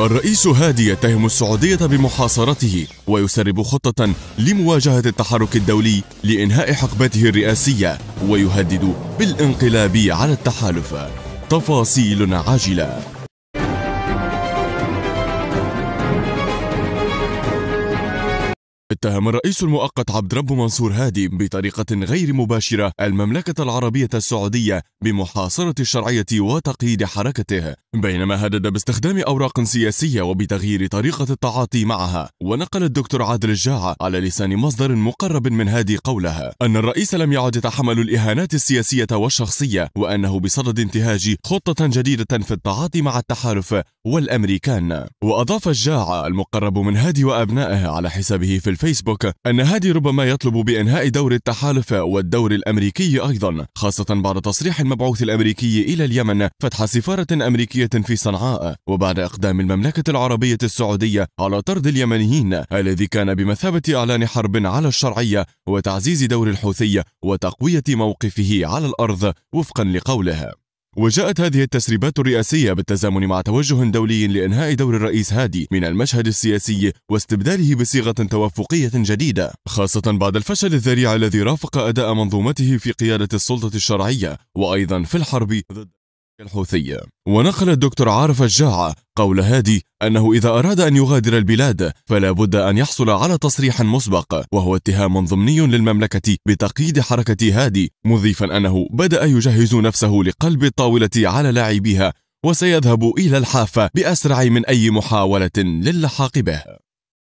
الرئيس هادي يتهم السعودية بمحاصرته ويسرب خطة لمواجهة التحرك الدولي لإنهاء حقبته الرئاسية ويهدد بالانقلاب على التحالف تفاصيل عاجله اتهم الرئيس المؤقت عبد رب منصور هادي بطريقة غير مباشرة المملكة العربية السعودية بمحاصرة الشرعية وتقييد حركته بينما هدد باستخدام أوراق سياسية وبتغيير طريقة التعاطي معها ونقل الدكتور عادل الجاعة على لسان مصدر مقرب من هادي قولها أن الرئيس لم يعد يتحمل الإهانات السياسية والشخصية وأنه بصدد انتهاج خطة جديدة في التعاطي مع التحالف والأمريكان وأضاف الجاعة المقرب من هادي وأبنائه على حسابه في الفيسبوك أن هادي ربما يطلب بإنهاء دور التحالف والدور الأمريكي أيضا خاصة بعد تصريح المبعوث الأمريكي إلى اليمن فتح سفارة أمريكية في صنعاء وبعد إقدام المملكة العربية السعودية على طرد اليمنيين الذي كان بمثابة إعلان حرب على الشرعية وتعزيز دور الحوثي وتقوية موقفه على الأرض وفقا لقوله وجاءت هذه التسريبات الرئاسية بالتزامن مع توجه دولي لإنهاء دور الرئيس هادي من المشهد السياسي واستبداله بصيغة توافقية جديدة خاصة بعد الفشل الذريع الذي رافق أداء منظومته في قيادة السلطة الشرعية وأيضا في الحرب ضد الحوثية ونقل الدكتور عارف الجاعة قول هادي أنه إذا أراد أن يغادر البلاد فلا بد أن يحصل على تصريح مسبق وهو اتهام ضمني للمملكة بتقييد حركة هادي مضيفا أنه بدأ يجهز نفسه لقلب الطاولة على لاعبيها وسيذهب إلى الحافة بأسرع من أي محاولة للحاق به